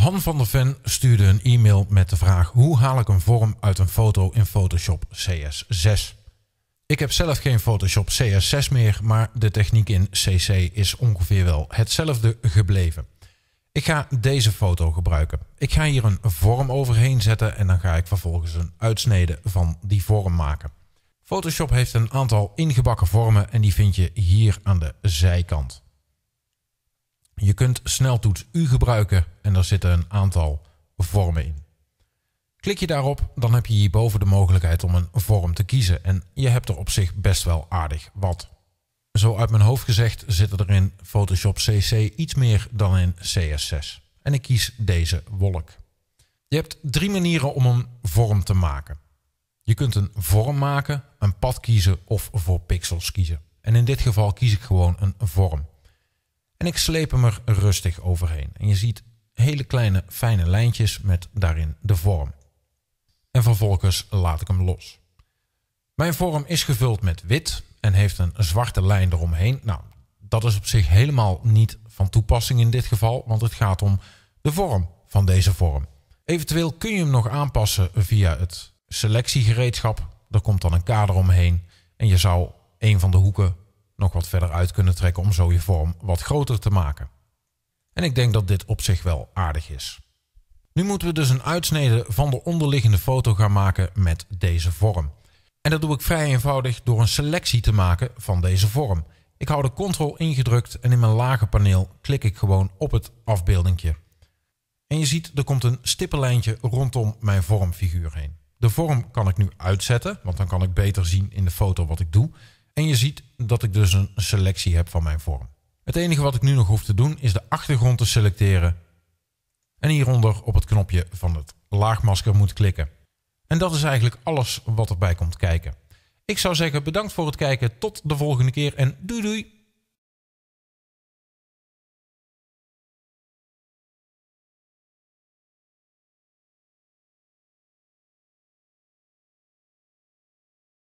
Han van der Ven stuurde een e-mail met de vraag: Hoe haal ik een vorm uit een foto in Photoshop CS6? Ik heb zelf geen Photoshop CS6 meer, maar de techniek in CC is ongeveer wel hetzelfde gebleven. Ik ga deze foto gebruiken. Ik ga hier een vorm overheen zetten en dan ga ik vervolgens een uitsnede van die vorm maken. Photoshop heeft een aantal ingebakken vormen en die vind je hier aan de zijkant. Je kunt sneltoets U gebruiken en daar zitten een aantal vormen in. Klik je daarop, dan heb je hierboven de mogelijkheid om een vorm te kiezen en je hebt er op zich best wel aardig wat. Zo uit mijn hoofd gezegd zitten er in Photoshop CC iets meer dan in CS6. En ik kies deze wolk. Je hebt drie manieren om een vorm te maken. Je kunt een vorm maken, een pad kiezen of voor pixels kiezen. En in dit geval kies ik gewoon een vorm. En ik sleep hem er rustig overheen. En je ziet hele kleine fijne lijntjes met daarin de vorm. En vervolgens laat ik hem los. Mijn vorm is gevuld met wit en heeft een zwarte lijn eromheen. Nou, dat is op zich helemaal niet van toepassing in dit geval, want het gaat om de vorm van deze vorm. Eventueel kun je hem nog aanpassen via het selectiegereedschap. Er komt dan een kader omheen en je zou een van de hoeken nog wat verder uit kunnen trekken om zo je vorm wat groter te maken. En ik denk dat dit op zich wel aardig is. Nu moeten we dus een uitsnede van de onderliggende foto gaan maken met deze vorm. En dat doe ik vrij eenvoudig door een selectie te maken van deze vorm. Ik hou de ctrl ingedrukt en in mijn lage paneel klik ik gewoon op het afbeeldingje. En je ziet er komt een stippenlijntje rondom mijn vormfiguur heen. De vorm kan ik nu uitzetten, want dan kan ik beter zien in de foto wat ik doe. En je ziet dat ik dus een selectie heb van mijn vorm. Het enige wat ik nu nog hoef te doen is de achtergrond te selecteren. En hieronder op het knopje van het laagmasker moet klikken. En dat is eigenlijk alles wat erbij komt kijken. Ik zou zeggen bedankt voor het kijken. Tot de volgende keer en doei doei!